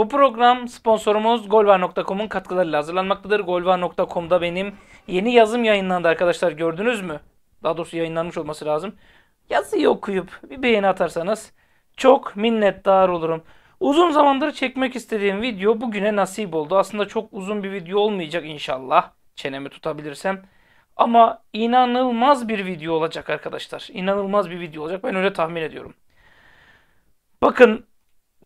Bu program sponsorumuz golvar.com'un katkılarıyla hazırlanmaktadır. Golvar.com'da benim yeni yazım yayınlandı arkadaşlar gördünüz mü? Daha doğrusu yayınlanmış olması lazım. Yazıyı okuyup bir beğeni atarsanız çok minnettar olurum. Uzun zamandır çekmek istediğim video bugüne nasip oldu. Aslında çok uzun bir video olmayacak inşallah. Çenemi tutabilirsem. Ama inanılmaz bir video olacak arkadaşlar. İnanılmaz bir video olacak. Ben öyle tahmin ediyorum. Bakın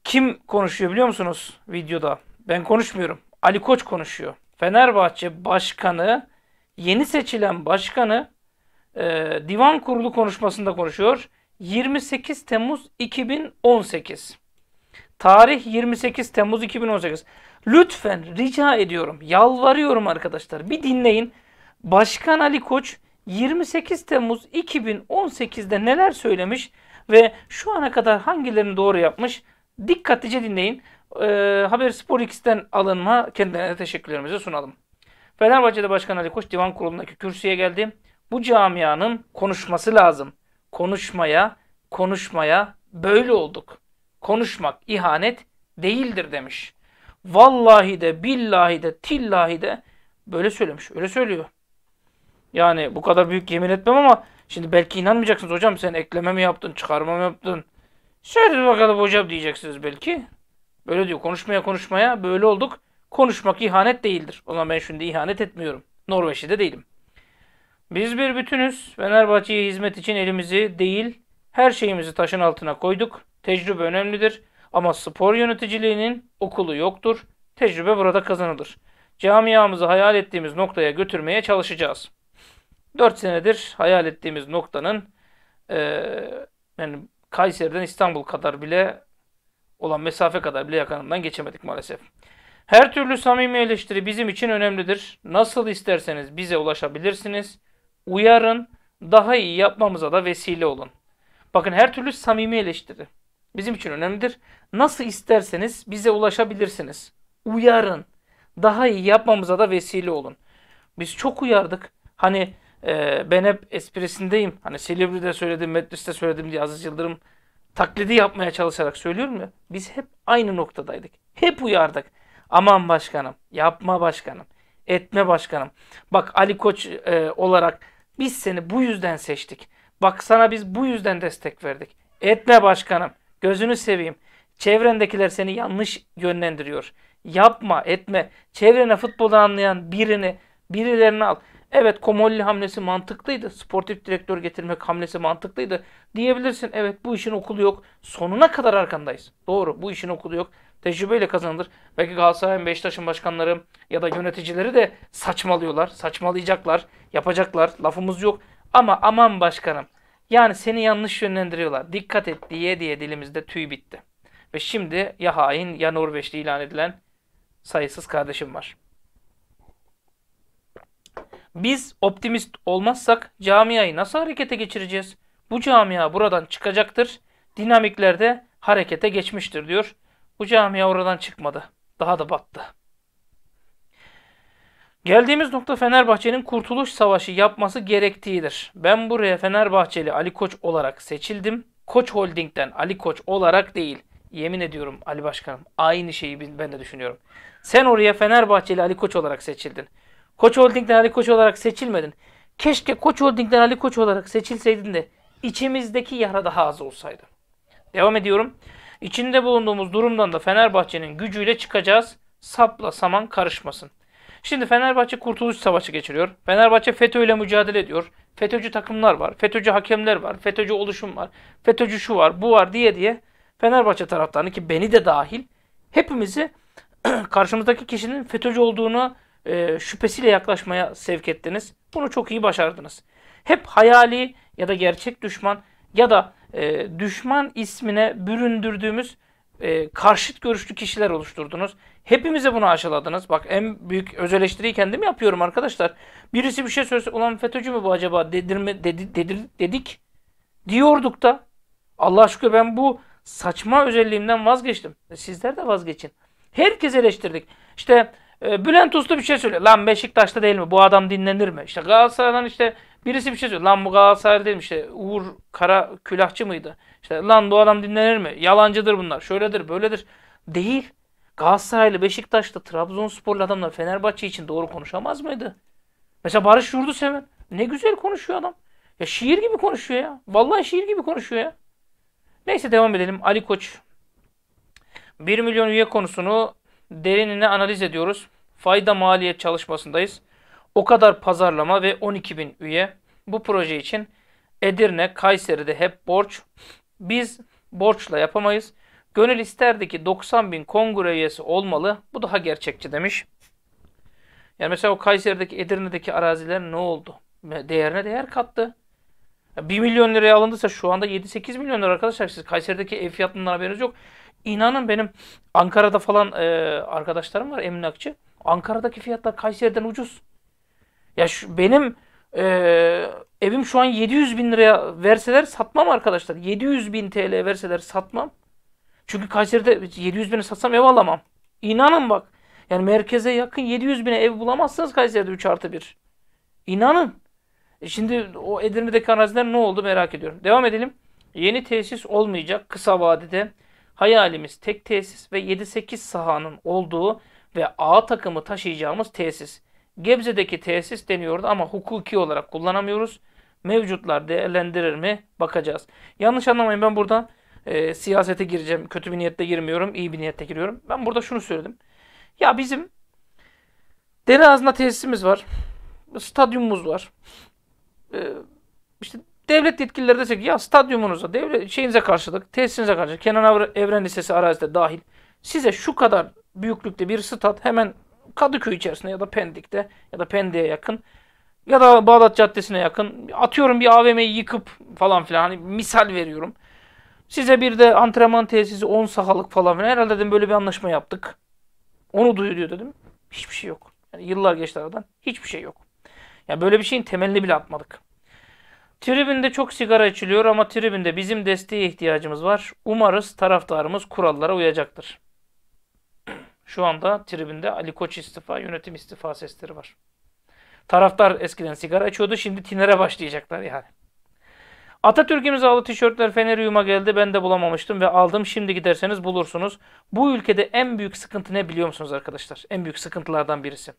kim konuşuyor biliyor musunuz videoda? Ben konuşmuyorum. Ali Koç konuşuyor. Fenerbahçe başkanı, yeni seçilen başkanı e, divan kurulu konuşmasında konuşuyor. 28 Temmuz 2018. Tarih 28 Temmuz 2018. Lütfen rica ediyorum, yalvarıyorum arkadaşlar. Bir dinleyin. Başkan Ali Koç 28 Temmuz 2018'de neler söylemiş ve şu ana kadar hangilerini doğru yapmış? Dikkatlice dinleyin. E, ee, Haber Spor X'ten alınma kendilerine teşekkürlerimizi sunalım. Fenerbahçe'de Başkan Ali Koç divan kurulundaki kürsüye geldi. Bu camianın konuşması lazım. Konuşmaya, konuşmaya böyle olduk. Konuşmak ihanet değildir demiş. Vallahi de, billahi de, tillahi de böyle söylemiş. Öyle söylüyor. Yani bu kadar büyük yemin etmem ama şimdi belki inanmayacaksınız hocam sen ekleme mi yaptın, çıkarma mı yaptın? Söyle bakalım hocam diyeceksiniz belki. Böyle diyor konuşmaya konuşmaya böyle olduk. Konuşmak ihanet değildir. O zaman ben şimdi ihanet etmiyorum. Norveç'te de değilim. Biz bir bütünüz. Fenerbahçe'ye hizmet için elimizi değil her şeyimizi taşın altına koyduk. Tecrübe önemlidir. Ama spor yöneticiliğinin okulu yoktur. Tecrübe burada kazanılır. Camiamızı hayal ettiğimiz noktaya götürmeye çalışacağız. 4 senedir hayal ettiğimiz noktanın e, yani Kayseri'den İstanbul kadar bile olan mesafe kadar bile yakınından geçemedik maalesef. Her türlü samimi eleştiri bizim için önemlidir. Nasıl isterseniz bize ulaşabilirsiniz. Uyarın, daha iyi yapmamıza da vesile olun. Bakın her türlü samimi eleştiri bizim için önemlidir. Nasıl isterseniz bize ulaşabilirsiniz. Uyarın, daha iyi yapmamıza da vesile olun. Biz çok uyardık. Hani e, ben hep esprisindeyim. Hani Silivri'de söyledim, Metris'te söyledim diye Aziz Yıldırım taklidi yapmaya çalışarak söylüyorum ya. Biz hep aynı noktadaydık. Hep uyardık. Aman başkanım, yapma başkanım, etme başkanım. Bak Ali Koç e, olarak biz seni bu yüzden seçtik. Bak sana biz bu yüzden destek verdik. Etme başkanım, gözünü seveyim. Çevrendekiler seni yanlış yönlendiriyor. Yapma, etme. Çevrene futboldan anlayan birini, birilerini al. Evet Komolli hamlesi mantıklıydı. Sportif direktör getirmek hamlesi mantıklıydı. Diyebilirsin evet bu işin okulu yok. Sonuna kadar arkandayız. Doğru bu işin okulu yok. Tecrübeyle kazanılır. Belki Galatasaray'ın Beşiktaş'ın başkanları ya da yöneticileri de saçmalıyorlar. Saçmalayacaklar. Yapacaklar. Lafımız yok. Ama aman başkanım. Yani seni yanlış yönlendiriyorlar. Dikkat et diye diye dilimizde tüy bitti. Ve şimdi ya hain ya Norveçli ilan edilen sayısız kardeşim var. Biz optimist olmazsak camiayı nasıl harekete geçireceğiz? Bu camia buradan çıkacaktır. Dinamiklerde harekete geçmiştir diyor. Bu camia oradan çıkmadı. Daha da battı. Geldiğimiz nokta Fenerbahçe'nin kurtuluş savaşı yapması gerektiğidir. Ben buraya Fenerbahçeli Ali Koç olarak seçildim. Koç Holding'den Ali Koç olarak değil. Yemin ediyorum Ali Başkanım aynı şeyi ben de düşünüyorum. Sen oraya Fenerbahçeli Ali Koç olarak seçildin. Koç Holding'den Ali Koç olarak seçilmedin. Keşke Koç Holding'den Ali Koç olarak seçilseydin de içimizdeki yara daha az olsaydı. Devam ediyorum. İçinde bulunduğumuz durumdan da Fenerbahçe'nin gücüyle çıkacağız. Sapla saman karışmasın. Şimdi Fenerbahçe Kurtuluş Savaşı geçiriyor. Fenerbahçe FETÖ ile mücadele ediyor. FETÖ'cü takımlar var, FETÖ'cü hakemler var, FETÖ'cü oluşum var, FETÖ'cü şu var, bu var diye diye Fenerbahçe taraftarını ki beni de dahil hepimizi karşımızdaki kişinin FETÖ'cü olduğunu e, şüphesiyle yaklaşmaya sevk ettiniz. Bunu çok iyi başardınız. Hep hayali ya da gerçek düşman ya da e, düşman ismine büründürdüğümüz e, karşıt görüşlü kişiler oluşturdunuz. Hepimize bunu aşıladınız. Bak en büyük öz eleştiriyi kendim yapıyorum arkadaşlar. Birisi bir şey söylese ulan FETÖ'cü mü bu acaba dedirme, dedi, dedir, dedik diyorduk da. Allah aşkına ben bu saçma özelliğimden vazgeçtim. E, sizler de vazgeçin. Herkes eleştirdik. İşte ee, Bülent Uslu bir şey söylüyor. Lan Beşiktaş'ta değil mi? Bu adam dinlenir mi? İşte Galatasaray'dan işte birisi bir şey söylüyor. Lan bu Galatasaray değil mi? İşte Uğur Kara Külahçı mıydı? İşte lan bu adam dinlenir mi? Yalancıdır bunlar. Şöyledir, böyledir. Değil. Galatasaraylı, Beşiktaş'ta, Trabzonsporlu adamlar Fenerbahçe için doğru konuşamaz mıydı? Mesela Barış Yurdu seven. Ne güzel konuşuyor adam. Ya şiir gibi konuşuyor ya. Vallahi şiir gibi konuşuyor ya. Neyse devam edelim. Ali Koç. 1 milyon üye konusunu derinine analiz ediyoruz. Fayda maliyet çalışmasındayız. O kadar pazarlama ve 12 bin üye. Bu proje için Edirne, Kayseri'de hep borç. Biz borçla yapamayız. Gönül isterdi ki 90 bin kongre üyesi olmalı. Bu daha gerçekçi demiş. Yani mesela o Kayseri'deki, Edirne'deki araziler ne oldu? Değerine değer kattı. 1 milyon liraya alındıysa şu anda 7-8 milyon lira arkadaşlar. Siz Kayseri'deki ev fiyatından haberiniz yok. İnanın benim Ankara'da falan e, arkadaşlarım var emlakçı. Ankara'daki fiyatlar Kayseri'den ucuz. Ya şu, benim e, evim şu an 700 bin liraya verseler satmam arkadaşlar. 700 bin TL verseler satmam. Çünkü Kayseri'de 700 bine satsam ev alamam. İnanın bak. Yani merkeze yakın 700 bine ev bulamazsınız Kayseri'de 3 artı 1. İnanın. E şimdi o Edirne'deki araziler ne oldu merak ediyorum. Devam edelim. Yeni tesis olmayacak kısa vadede. Hayalimiz tek tesis ve 7-8 sahanın olduğu ve A takımı taşıyacağımız tesis. Gebze'deki tesis deniyordu ama hukuki olarak kullanamıyoruz. Mevcutlar değerlendirir mi bakacağız. Yanlış anlamayın ben burada e, siyasete gireceğim. Kötü bir niyette girmiyorum, iyi bir niyette giriyorum. Ben burada şunu söyledim. Ya bizim dere ağzına tesisimiz var. Stadyumumuz var. E, işte Devlet yetkilileri ki ya stadyumunuza, devlet şeyinize karşılık, tesisinize karşılık, Kenan Evren Lisesi arazide dahil size şu kadar büyüklükte bir stat hemen Kadıköy içerisinde ya da Pendik'te ya da Pendik'e yakın ya da Bağdat Caddesi'ne yakın atıyorum bir AVM'yi yıkıp falan filan hani misal veriyorum. Size bir de antrenman tesisi 10 sahalık falan filan herhalde dedim böyle bir anlaşma yaptık. Onu duyuruyor dedim. Hiçbir şey yok. Yani yıllar geçti aradan hiçbir şey yok. Yani böyle bir şeyin temelini bile atmadık. Tribünde çok sigara içiliyor ama tribünde bizim desteğe ihtiyacımız var. Umarız taraftarımız kurallara uyacaktır. Şu anda tribünde Ali Koç istifa, yönetim istifa sesleri var. Taraftar eskiden sigara içiyordu, şimdi tinere başlayacaklar yani. Atatürk imzalı tişörtler Fener Yuma geldi. Ben de bulamamıştım ve aldım. Şimdi giderseniz bulursunuz. Bu ülkede en büyük sıkıntı ne biliyor musunuz arkadaşlar? En büyük sıkıntılardan birisi.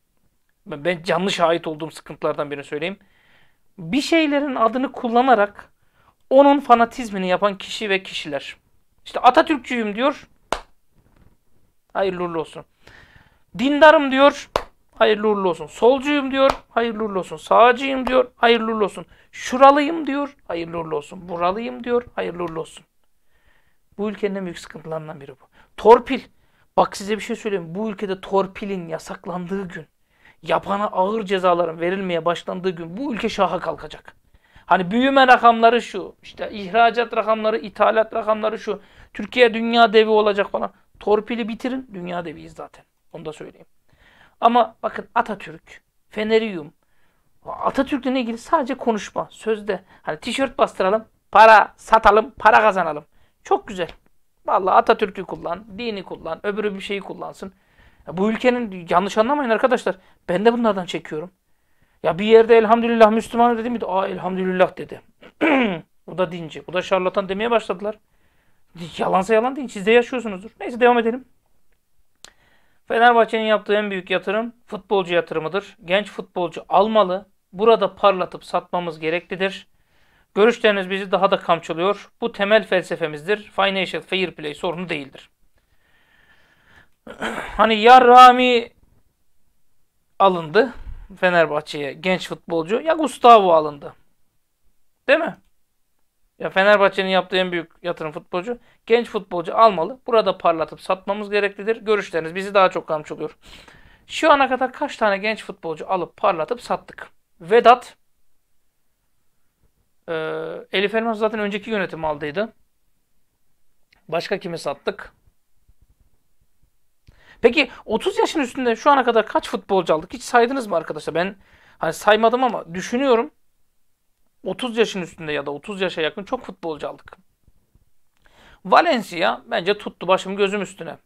Ben canlı şahit olduğum sıkıntılardan birini söyleyeyim bir şeylerin adını kullanarak onun fanatizmini yapan kişi ve kişiler. İşte Atatürkçüyüm diyor. Hayırlı uğurlu olsun. Dindarım diyor. Hayırlı uğurlu olsun. Solcuyum diyor. Hayırlı uğurlu olsun. Sağcıyım diyor. Hayırlı uğurlu olsun. Şuralıyım diyor. Hayırlı uğurlu olsun. Buralıyım diyor. Hayırlı uğurlu olsun. Bu ülkenin en büyük sıkıntılarından biri bu. Torpil. Bak size bir şey söyleyeyim. Bu ülkede torpilin yasaklandığı gün yapana ağır cezaların verilmeye başlandığı gün bu ülke şaha kalkacak. Hani büyüme rakamları şu, işte ihracat rakamları, ithalat rakamları şu. Türkiye dünya devi olacak falan. Torpili bitirin, dünya deviyiz zaten. Onu da söyleyeyim. Ama bakın Atatürk, Feneriyum, Atatürk'le ilgili sadece konuşma, sözde. Hani tişört bastıralım, para satalım, para kazanalım. Çok güzel. Vallahi Atatürk'ü kullan, dini kullan, öbürü bir şeyi kullansın. Bu ülkenin yanlış anlamayın arkadaşlar. Ben de bunlardan çekiyorum. Ya bir yerde elhamdülillah Müslüman dedi mi? Aa elhamdülillah dedi. bu da dinci. Bu da şarlatan demeye başladılar. Yalansa yalan değil. Siz de yaşıyorsunuzdur. Neyse devam edelim. Fenerbahçe'nin yaptığı en büyük yatırım futbolcu yatırımıdır. Genç futbolcu almalı. Burada parlatıp satmamız gereklidir. Görüşleriniz bizi daha da kamçılıyor. Bu temel felsefemizdir. Financial Fair Play sorunu değildir hani ya Rami alındı Fenerbahçe'ye genç futbolcu. Ya Gustavo alındı. Değil mi? Ya Fenerbahçe'nin yaptığı en büyük yatırım futbolcu. Genç futbolcu almalı. Burada parlatıp satmamız gereklidir. Görüşleriniz bizi daha çok kamçılıyor. Şu ana kadar kaç tane genç futbolcu alıp parlatıp sattık? Vedat e, Elif Elmas zaten önceki yönetim aldıydı. Başka kimi sattık? Peki 30 yaşın üstünde şu ana kadar kaç futbolcu aldık? Hiç saydınız mı arkadaşlar? Ben hani saymadım ama düşünüyorum. 30 yaşın üstünde ya da 30 yaşa yakın çok futbolcu aldık. Valencia bence tuttu başım gözüm üstüne.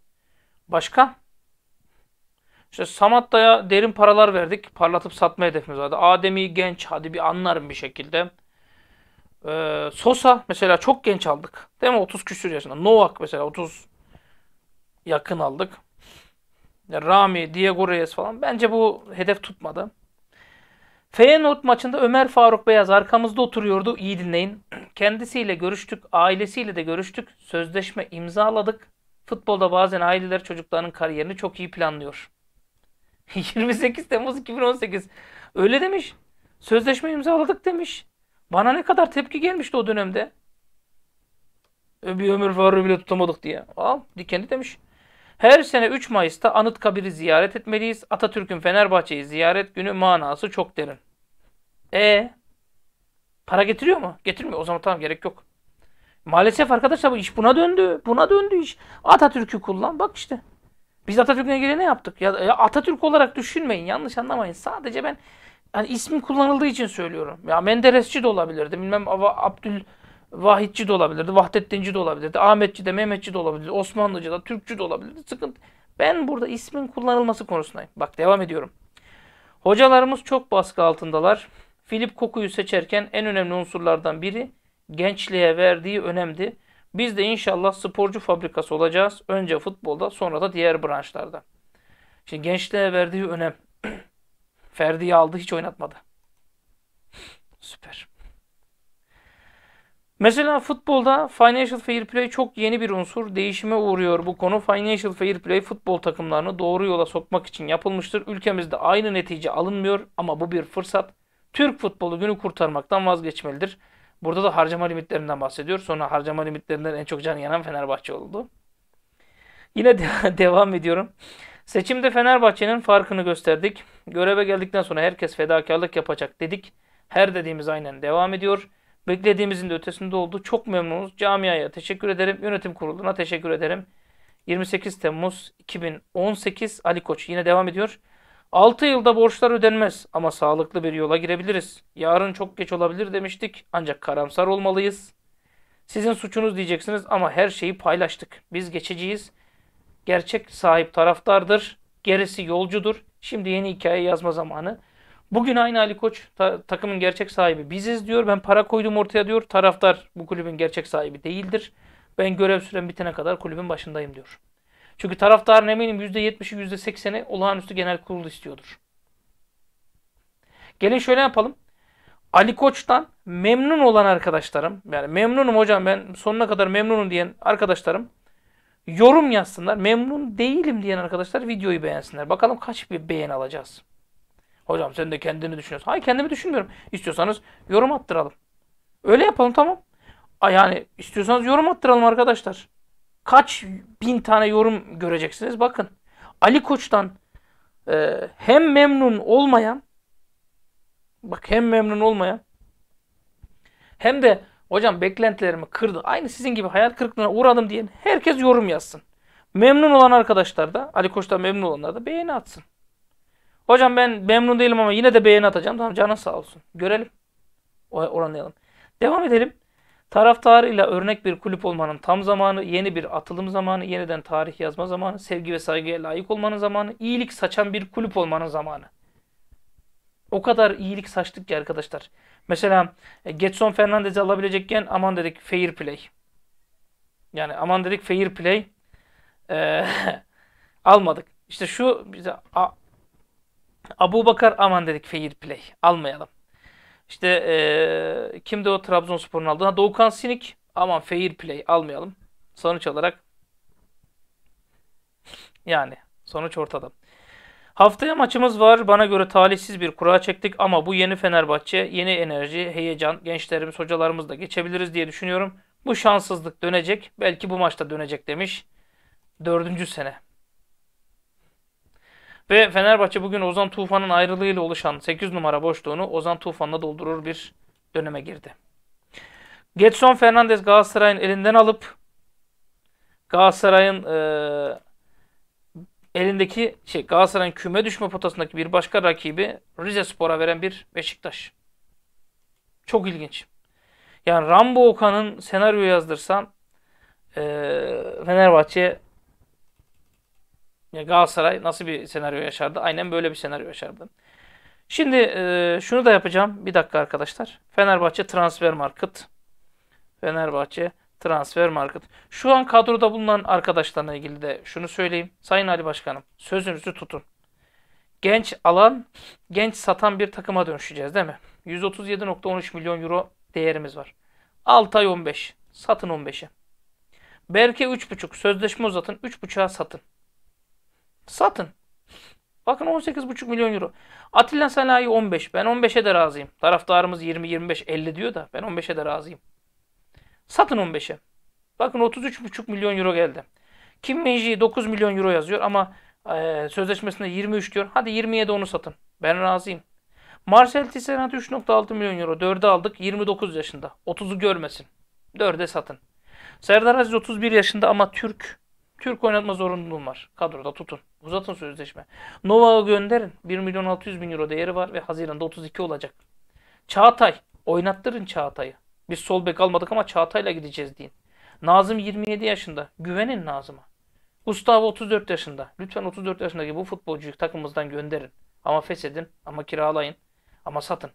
Başka? İşte Samatta'ya derin paralar verdik. Parlatıp satma hedefimiz vardı. Adem'i genç hadi bir anlarım bir şekilde. Ee, Sosa mesela çok genç aldık. Değil mi? 30 küsür yaşında. Novak mesela 30 yakın aldık. Rami, Diego Reyes falan. Bence bu hedef tutmadı. Feyenoord maçında Ömer Faruk Beyaz arkamızda oturuyordu. İyi dinleyin. Kendisiyle görüştük. Ailesiyle de görüştük. Sözleşme imzaladık. Futbolda bazen aileler çocuklarının kariyerini çok iyi planlıyor. 28 Temmuz 2018. Öyle demiş. Sözleşme imzaladık demiş. Bana ne kadar tepki gelmişti o dönemde. E, bir Ömer Faruk'u bile tutamadık diye. Al dikendi demiş. Her sene 3 Mayıs'ta Anıtkabir'i ziyaret etmeliyiz. Atatürk'ün Fenerbahçe'yi ziyaret günü manası çok derin. E para getiriyor mu? Getirmiyor. O zaman tamam gerek yok. Maalesef arkadaşlar bu iş buna döndü. Buna döndü iş. Atatürk'ü kullan. Bak işte. Biz Atatürk'ün ilgili ne yaptık? Ya, ya Atatürk olarak düşünmeyin. Yanlış anlamayın. Sadece ben yani ismin kullanıldığı için söylüyorum. Ya Menderesçi de olabilirdi. Bilmem Abdül Vahidci de olabilirdi, Vahdettinci de olabilirdi, Ahmetçi de, Mehmetçi de olabilirdi, Osmanlıcı da, Türkçü de olabilirdi. Sıkıntı. Ben burada ismin kullanılması konusundayım. Bak devam ediyorum. Hocalarımız çok baskı altındalar. Filip Koku'yu seçerken en önemli unsurlardan biri gençliğe verdiği önemdi. Biz de inşallah sporcu fabrikası olacağız. Önce futbolda sonra da diğer branşlarda. Şimdi gençliğe verdiği önem. Ferdi'yi aldı hiç oynatmadı. Süper. Mesela futbolda financial fair play çok yeni bir unsur. Değişime uğruyor bu konu. Financial fair play futbol takımlarını doğru yola sokmak için yapılmıştır. Ülkemizde aynı netice alınmıyor ama bu bir fırsat. Türk futbolu günü kurtarmaktan vazgeçmelidir. Burada da harcama limitlerinden bahsediyor. Sonra harcama limitlerinden en çok can yanan Fenerbahçe oldu. Yine de devam ediyorum. Seçimde Fenerbahçe'nin farkını gösterdik. Göreve geldikten sonra herkes fedakarlık yapacak dedik. Her dediğimiz aynen devam ediyor. Beklediğimizin de ötesinde oldu. Çok memnunuz. Camiaya teşekkür ederim. Yönetim kuruluna teşekkür ederim. 28 Temmuz 2018 Ali Koç yine devam ediyor. 6 yılda borçlar ödenmez ama sağlıklı bir yola girebiliriz. Yarın çok geç olabilir demiştik ancak karamsar olmalıyız. Sizin suçunuz diyeceksiniz ama her şeyi paylaştık. Biz geçeceğiz. Gerçek sahip taraftardır. Gerisi yolcudur. Şimdi yeni hikaye yazma zamanı. Bugün aynı Ali Koç ta, takımın gerçek sahibi biziz diyor. Ben para koydum ortaya diyor. Taraftar bu kulübün gerçek sahibi değildir. Ben görev süren bitene kadar kulübün başındayım diyor. Çünkü taraftarın eminim %70'i %80'i olağanüstü genel kurul istiyordur. Gelin şöyle yapalım. Ali Koç'tan memnun olan arkadaşlarım, yani memnunum hocam ben sonuna kadar memnunum diyen arkadaşlarım yorum yazsınlar. Memnun değilim diyen arkadaşlar videoyu beğensinler. Bakalım kaç bir beğen alacağız. Hocam sen de kendini düşünüyorsun. Hayır kendimi düşünmüyorum. İstiyorsanız yorum attıralım. Öyle yapalım tamam. Yani istiyorsanız yorum attıralım arkadaşlar. Kaç bin tane yorum göreceksiniz bakın. Ali Koç'tan e, hem memnun olmayan bak hem memnun olmayan hem de hocam beklentilerimi kırdı. Aynı sizin gibi hayal kırıklığına uğradım diyen herkes yorum yazsın. Memnun olan arkadaşlar da Ali Koç'tan memnun olanlar da beğeni atsın. Hocam ben memnun değilim ama yine de beğeni atacağım. Tamam canın sağ olsun. Görelim. Oranlayalım. Devam edelim. Taraftarıyla örnek bir kulüp olmanın tam zamanı, yeni bir atılım zamanı, yeniden tarih yazma zamanı, sevgi ve saygıya layık olmanın zamanı, iyilik saçan bir kulüp olmanın zamanı. O kadar iyilik saçtık ki arkadaşlar. Mesela e, Getson Fernandez'i alabilecekken aman dedik fair play. Yani aman dedik fair play. Ee, almadık. İşte şu bize Abu Bakar aman dedik fair play. Almayalım. İşte e, kimdi o Trabzonspor'un aldığı? Ha, Doğukan Sinik. Aman fair play almayalım. Sonuç olarak yani sonuç ortada. Haftaya maçımız var. Bana göre talihsiz bir kura çektik ama bu yeni Fenerbahçe, yeni enerji, heyecan, gençlerimiz, hocalarımız da geçebiliriz diye düşünüyorum. Bu şanssızlık dönecek. Belki bu maçta dönecek demiş. Dördüncü sene ve Fenerbahçe bugün Ozan Tufan'ın ayrılığıyla oluşan 8 numara boşluğunu Ozan Tufan'la doldurur bir döneme girdi. Getson Fernandez Galatasaray'ın elinden alıp Galatasaray'ın e, elindeki şey Galatasaray'ın küme düşme potasındaki bir başka rakibi Rize Spor'a veren bir Beşiktaş. Çok ilginç. Yani Rambo Okan'ın senaryo yazdırsa e, Fenerbahçe ya Galatasaray nasıl bir senaryo yaşardı? Aynen böyle bir senaryo yaşardı. Şimdi e, şunu da yapacağım. Bir dakika arkadaşlar. Fenerbahçe transfer market. Fenerbahçe transfer market. Şu an kadroda bulunan arkadaşlarla ilgili de şunu söyleyeyim. Sayın Ali Başkanım sözünüzü tutun. Genç alan, genç satan bir takıma dönüşeceğiz değil mi? 137.13 milyon euro değerimiz var. Altay 15. Satın 15'e. Berke 3.5. Sözleşme uzatın. 3.5'a satın. Satın. Bakın 18,5 milyon euro. Atilla Sanayi 15. Ben 15'e de razıyım. Taraftarımız 20-25 50 diyor da ben 15'e de razıyım. Satın 15'e. Bakın 33,5 milyon euro geldi. Kim Minji 9 milyon euro yazıyor ama e, sözleşmesinde 23 diyor. Hadi 20'ye de onu satın. Ben razıyım. Marcel Tisserand 3.6 milyon euro. 4'e aldık. 29 yaşında. 30'u görmesin. 4'e satın. Serdar Aziz 31 yaşında ama Türk. Türk oynatma zorunluluğum var. Kadroda tutun. Uzatın sözleşme. Nova'ya gönderin. 1 milyon 600 bin euro değeri var ve Haziran'da 32 olacak. Çağatay. Oynattırın Çağatay'ı. Biz sol bek almadık ama Çağatay'la gideceğiz deyin. Nazım 27 yaşında. Güvenin Nazım'a. Gustavo 34 yaşında. Lütfen 34 yaşındaki bu futbolcuyu takımımızdan gönderin. Ama feshedin, ama kiralayın, ama satın.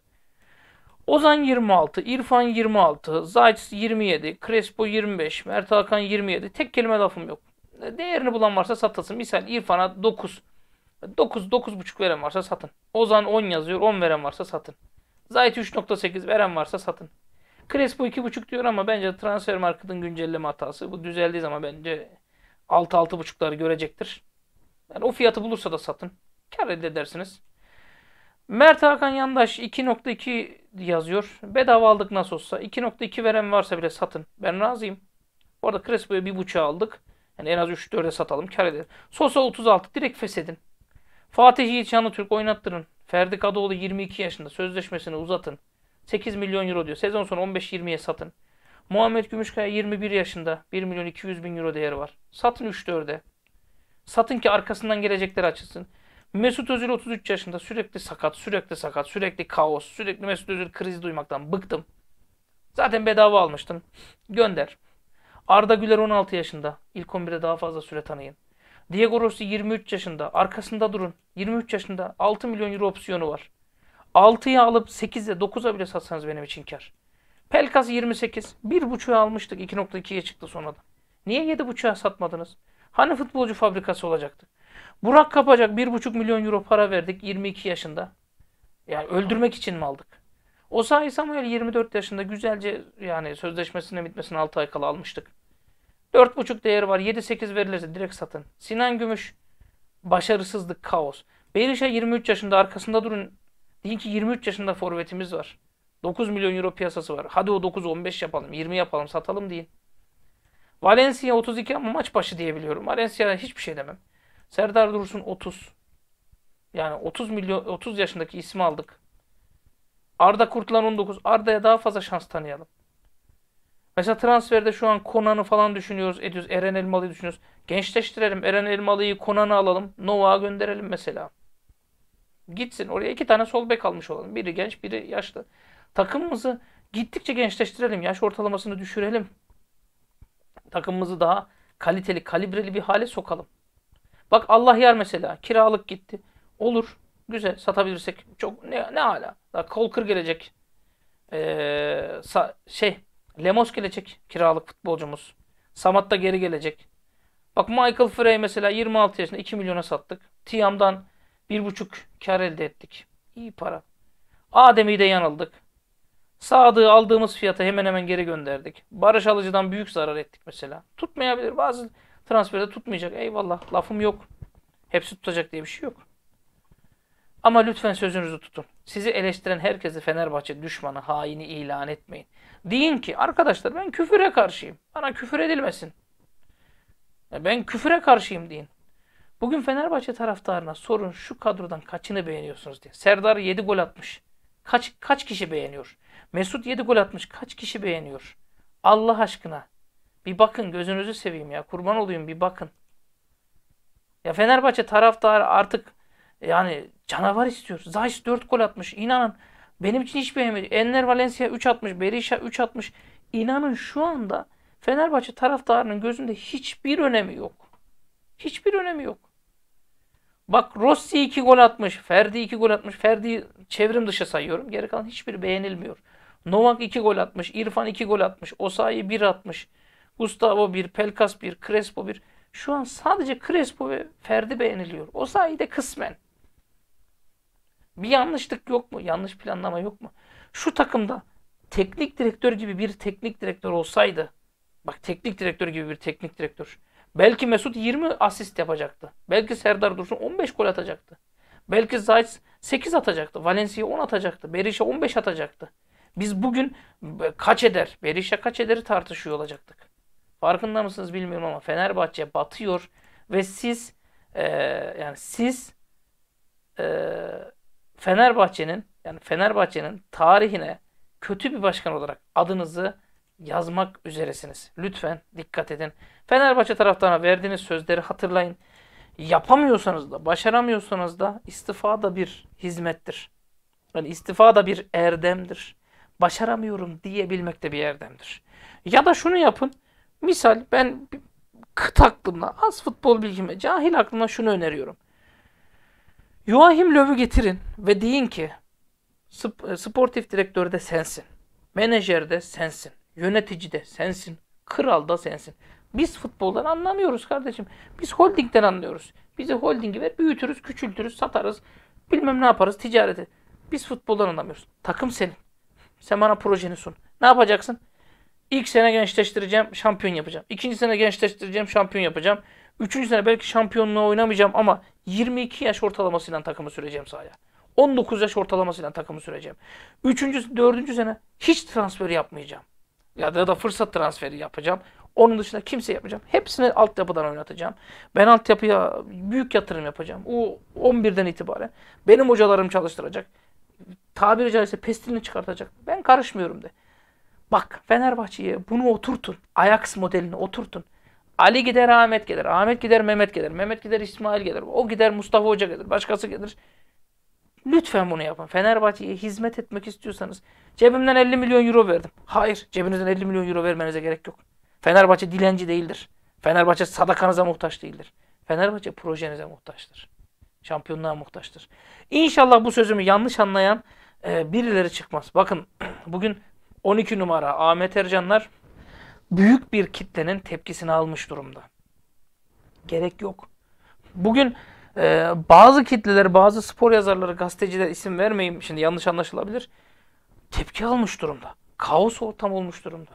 Ozan 26, İrfan 26, Zayt 27, Crespo 25, Mert Hakan 27. Tek kelime lafım yok. Değerini bulan varsa satılsın. Misal İrfan'a 9. 9, 9,5 veren varsa satın. Ozan 10 yazıyor. 10 veren varsa satın. Zayt 3.8 veren varsa satın. Crespo 2.5 diyor ama bence transfer marketin güncelleme hatası. Bu düzeldiği zaman bence 6-6.5'ları görecektir. Yani o fiyatı bulursa da satın. Kar elde edersiniz. Mert Hakan Yandaş 2.2 yazıyor. Bedava aldık nasıl olsa. 2.2 veren varsa bile satın. Ben razıyım. Orada Crespo'ya 1.5 aldık. Yani en az 3-4'e satalım kar eder. Sosa 36 direkt feshedin. Fatih Yiğit Türk oynattırın. Ferdi Kadıoğlu 22 yaşında sözleşmesini uzatın. 8 milyon euro diyor. Sezon sonu 15-20'ye satın. Muhammed Gümüşkaya 21 yaşında 1 milyon 200 bin euro değeri var. Satın 3-4'e. Satın ki arkasından gelecekler açılsın. Mesut Özil 33 yaşında sürekli sakat, sürekli sakat, sürekli kaos, sürekli Mesut Özil krizi duymaktan bıktım. Zaten bedava almıştın. Gönder. Arda Güler 16 yaşında. İlk 11'de daha fazla süre tanıyın. Diego Rossi 23 yaşında. Arkasında durun. 23 yaşında 6 milyon euro opsiyonu var. 6'yı alıp 8'e 9'a bile satsanız benim için kar. Pelkas 28. 1.5'a almıştık. 2.2'ye çıktı sonradan. Niye 7.5'a satmadınız? Hani futbolcu fabrikası olacaktı? Burak Kapacak 1.5 milyon euro para verdik 22 yaşında. Yani öldürmek için mi aldık? Osayi Samuel 24 yaşında güzelce yani sözleşmesine bitmesine 6 ay kala almıştık. 4.5 değeri var. 7-8 verilirse direkt satın. Sinan Gümüş başarısızlık, kaos. Berisha 23 yaşında arkasında durun. Deyin ki 23 yaşında forvetimiz var. 9 milyon euro piyasası var. Hadi o 9'u 15 yapalım, 20 yapalım, satalım deyin. Valencia 32 ama maç başı diyebiliyorum. Valencia hiçbir şey demem. Serdar Dursun 30. Yani 30 milyon 30 yaşındaki ismi aldık. Arda kurtulan 19. Arda'ya daha fazla şans tanıyalım. Mesela transferde şu an Konan'ı falan düşünüyoruz, ediyoruz. Eren Elmalı'yı düşünüyoruz. Gençleştirelim. Eren Elmalı'yı Konan'ı alalım. Nova'ya gönderelim mesela. Gitsin. Oraya iki tane sol bek almış olalım. Biri genç, biri yaşlı. Takımımızı gittikçe gençleştirelim. Yaş ortalamasını düşürelim. Takımımızı daha kaliteli, kalibreli bir hale sokalım. Bak Allah yer mesela. Kiralık gitti. Olur. Güzel satabilirsek çok ne, ne hala. Daha Kolkır gelecek. Ee, şey Lemos gelecek kiralık futbolcumuz. Samat da geri gelecek. Bak Michael Frey mesela 26 yaşında 2 milyona sattık. Tiam'dan 1,5 kar elde ettik. İyi para. Adem'i de yanıldık. Sadık'ı aldığımız fiyata hemen hemen geri gönderdik. Barış Alıcı'dan büyük zarar ettik mesela. Tutmayabilir. Bazı transferde tutmayacak. Eyvallah lafım yok. Hepsi tutacak diye bir şey yok. Ama lütfen sözünüzü tutun. Sizi eleştiren herkesi Fenerbahçe düşmanı, haini ilan etmeyin. Deyin ki arkadaşlar ben küfüre karşıyım. Bana küfür edilmesin. Ben küfüre karşıyım deyin. Bugün Fenerbahçe taraftarına sorun şu kadrodan kaçını beğeniyorsunuz diye. Serdar 7 gol atmış. Kaç kaç kişi beğeniyor? Mesut 7 gol atmış. Kaç kişi beğeniyor? Allah aşkına bir bakın gözünüzü seveyim ya. Kurban olayım bir bakın. Ya Fenerbahçe taraftarı artık e, yani canavar istiyor. Zayis 4 gol atmış. İnanın benim için hiç beğenmedi. Enner Valencia 3 atmış. Berisha 3 atmış. İnanın şu anda Fenerbahçe taraftarının gözünde hiçbir önemi yok. Hiçbir önemi yok. Bak Rossi 2 gol atmış. Ferdi 2 gol atmış. Ferdi çevrim dışı sayıyorum. Geri kalan hiçbiri beğenilmiyor. Novak 2 gol atmış. İrfan 2 gol atmış. Osayi 1 atmış. Gustavo 1, Pelkas 1, Crespo 1. Şu an sadece Crespo ve Ferdi beğeniliyor. Osayi de kısmen. Bir yanlışlık yok mu? Yanlış planlama yok mu? Şu takımda teknik direktör gibi bir teknik direktör olsaydı bak teknik direktör gibi bir teknik direktör belki Mesut 20 asist yapacaktı. Belki Serdar Dursun 15 gol atacaktı. Belki Zayt 8 atacaktı. Valencia 10 atacaktı. Berisha 15 atacaktı. Biz bugün e, kaç eder, Berisha kaç ederi tartışıyor olacaktık. Farkında mısınız bilmiyorum ama Fenerbahçe batıyor ve siz e, yani siz e, Fenerbahçe'nin yani Fenerbahçe'nin tarihine kötü bir başkan olarak adınızı yazmak üzeresiniz. Lütfen dikkat edin. Fenerbahçe taraftarına verdiğiniz sözleri hatırlayın. Yapamıyorsanız da, başaramıyorsanız da istifa da bir hizmettir. Yani istifa da bir erdemdir. Başaramıyorum diyebilmek de bir erdemdir. Ya da şunu yapın. Misal ben kıt aklımla, az futbol bilgime, cahil aklımla şunu öneriyorum. Joachim Löw'ü getirin ve deyin ki sp e, sportif direktör de sensin. Menajer de sensin. Yönetici de sensin. Kral da sensin. Biz futboldan anlamıyoruz kardeşim. Biz holdingden anlıyoruz. Bize holdingi ver büyütürüz, küçültürüz, satarız. Bilmem ne yaparız ticareti. Biz futboldan anlamıyoruz. Takım senin. Sen bana projeni sun. Ne yapacaksın? İlk sene gençleştireceğim, şampiyon yapacağım. İkinci sene gençleştireceğim, şampiyon yapacağım. Üçüncü sene belki şampiyonluğa oynamayacağım ama 22 yaş ortalamasıyla takımı süreceğim sahaya. 19 yaş ortalamasıyla takımı süreceğim. Üçüncü, dördüncü sene hiç transfer yapmayacağım. Ya da, da fırsat transferi yapacağım. Onun dışında kimse yapmayacağım. Hepsini altyapıdan oynatacağım. Ben altyapıya büyük yatırım yapacağım. O 11'den itibaren. Benim hocalarım çalıştıracak. Tabiri caizse pestilini çıkartacak. Ben karışmıyorum de. Bak Fenerbahçe'ye bunu oturtun. Ajax modelini oturtun. Ali gider Ahmet gelir. Ahmet gider Mehmet gelir. Mehmet gider İsmail gelir. O gider Mustafa Hoca gelir. Başkası gelir. Lütfen bunu yapın. Fenerbahçe'ye hizmet etmek istiyorsanız cebimden 50 milyon euro verdim. Hayır cebinizden 50 milyon euro vermenize gerek yok. Fenerbahçe dilenci değildir. Fenerbahçe sadakanıza muhtaç değildir. Fenerbahçe projenize muhtaçtır. Şampiyonluğa muhtaçtır. İnşallah bu sözümü yanlış anlayan e, birileri çıkmaz. Bakın bugün 12 numara Ahmet Ercanlar büyük bir kitlenin tepkisini almış durumda. Gerek yok. Bugün e, bazı kitleler, bazı spor yazarları, gazeteciler isim vermeyeyim şimdi yanlış anlaşılabilir. Tepki almış durumda. Kaos ortam olmuş durumda.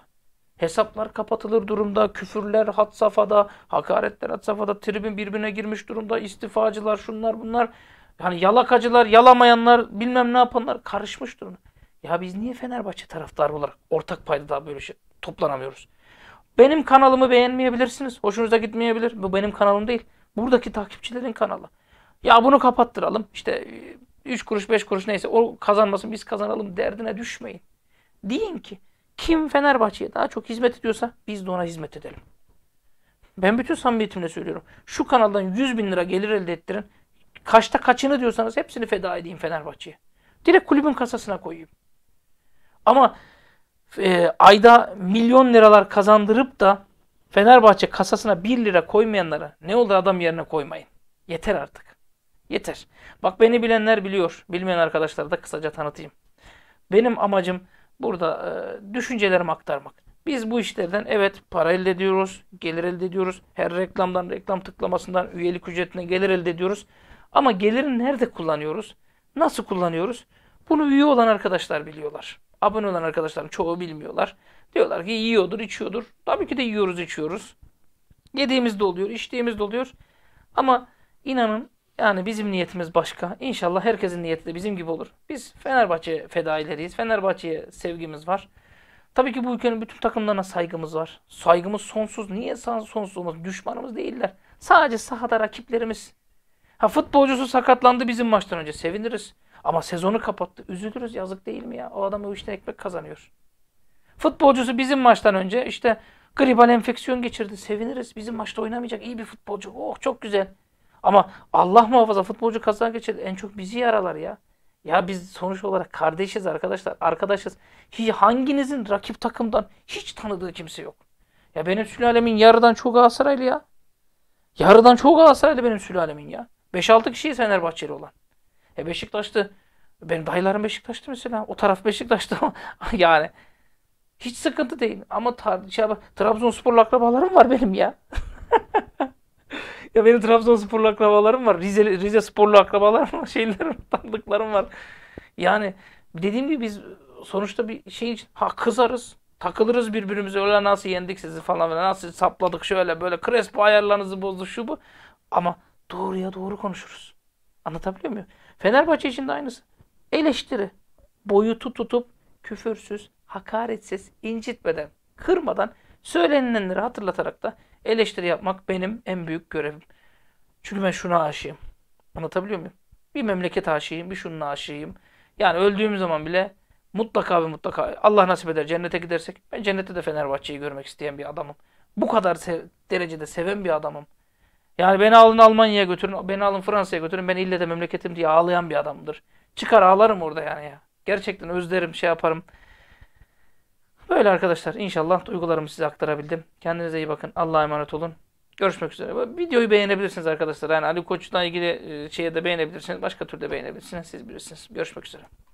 Hesaplar kapatılır durumda, küfürler hat safhada, hakaretler hat safhada, tribün birbirine girmiş durumda, istifacılar şunlar bunlar. Yani yalakacılar, yalamayanlar, bilmem ne yapanlar karışmış durumda. Ya biz niye Fenerbahçe taraftarı olarak ortak paydada böyle şey toplanamıyoruz? Benim kanalımı beğenmeyebilirsiniz. Hoşunuza gitmeyebilir. Bu benim kanalım değil. Buradaki takipçilerin kanalı. Ya bunu kapattıralım. İşte 3 e, kuruş 5 kuruş neyse o kazanmasın biz kazanalım derdine düşmeyin. Deyin ki kim Fenerbahçe'ye daha çok hizmet ediyorsa biz de ona hizmet edelim. Ben bütün samimiyetimle söylüyorum. Şu kanaldan 100 bin lira gelir elde ettirin. Kaçta kaçını diyorsanız hepsini feda edeyim Fenerbahçe'ye. Direkt kulübün kasasına koyayım. Ama e, ayda milyon liralar kazandırıp da Fenerbahçe kasasına 1 lira koymayanlara ne olur adam yerine koymayın. Yeter artık. Yeter. Bak beni bilenler biliyor. Bilmeyen arkadaşları da kısaca tanıtayım. Benim amacım burada e, düşüncelerimi aktarmak. Biz bu işlerden evet para elde ediyoruz, gelir elde ediyoruz. Her reklamdan, reklam tıklamasından, üyelik ücretine gelir elde ediyoruz. Ama geliri nerede kullanıyoruz? Nasıl kullanıyoruz? Bunu üye olan arkadaşlar biliyorlar. Abone olan arkadaşların çoğu bilmiyorlar. Diyorlar ki yiyordur, içiyordur. Tabii ki de yiyoruz, içiyoruz. Yediğimiz de oluyor, içtiğimiz de oluyor. Ama inanın yani bizim niyetimiz başka. İnşallah herkesin niyeti de bizim gibi olur. Biz Fenerbahçe fedaileriyiz. Fenerbahçe'ye sevgimiz var. Tabii ki bu ülkenin bütün takımlarına saygımız var. Saygımız sonsuz. Niye sonsuz olmaz? Düşmanımız değiller. Sadece sahada rakiplerimiz. Ha futbolcusu sakatlandı bizim maçtan önce. Seviniriz. Ama sezonu kapattı. Üzülürüz yazık değil mi ya? O adam o işten ekmek kazanıyor. Futbolcusu bizim maçtan önce işte gribal enfeksiyon geçirdi. Seviniriz. Bizim maçta oynamayacak iyi bir futbolcu. Oh çok güzel. Ama Allah muhafaza futbolcu kaza geçirdi. En çok bizi yaralar ya. Ya biz sonuç olarak kardeşiz arkadaşlar. Arkadaşız. Hiç hanginizin rakip takımdan hiç tanıdığı kimse yok. Ya benim sülalemin yarıdan çok Galatasaraylı ya. Yarıdan çok Galatasaraylı benim sülalemin ya. 5-6 kişiyiz Fenerbahçeli olan. E Beşiktaş'tı. Benim dayılarım Beşiktaş'tı mesela. O taraf Beşiktaş'tı yani. Hiç sıkıntı değil. Ama tar şey, Trabzonsporlu akrabalarım var benim ya. ya benim Trabzonsporlu akrabalarım var. Rize, Rize sporlu akrabalarım var. Şeylerim, tanıdıklarım var. Yani dediğim gibi biz sonuçta bir şey için ha kızarız. Takılırız birbirimize öyle nasıl yendik sizi falan filan nasıl sapladık şöyle böyle Crespo ayarlarınızı bozdu şu bu. Ama doğruya doğru konuşuruz. Anlatabiliyor muyum? Fenerbahçe için de aynısı. Eleştiri. Boyutu tutup küfürsüz, hakaretsiz, incitmeden, kırmadan söylenilenleri hatırlatarak da eleştiri yapmak benim en büyük görevim. Çünkü ben şuna aşığım. Anlatabiliyor muyum? Bir memleket aşığım, bir şunun aşığım. Yani öldüğüm zaman bile mutlaka ve mutlaka Allah nasip eder cennete gidersek ben cennette de Fenerbahçe'yi görmek isteyen bir adamım. Bu kadar sev derecede seven bir adamım. Yani beni alın Almanya'ya götürün, beni alın Fransa'ya götürün, ben ille de memleketim diye ağlayan bir adamdır. Çıkar ağlarım orada yani ya. Gerçekten özlerim, şey yaparım. Böyle arkadaşlar inşallah duygularımı size aktarabildim. Kendinize iyi bakın. Allah'a emanet olun. Görüşmek üzere. Videoyu beğenebilirsiniz arkadaşlar. Yani Ali Koç'la ilgili e, şeyi de beğenebilirsiniz. Başka türde beğenebilirsiniz. Siz bilirsiniz. Görüşmek üzere.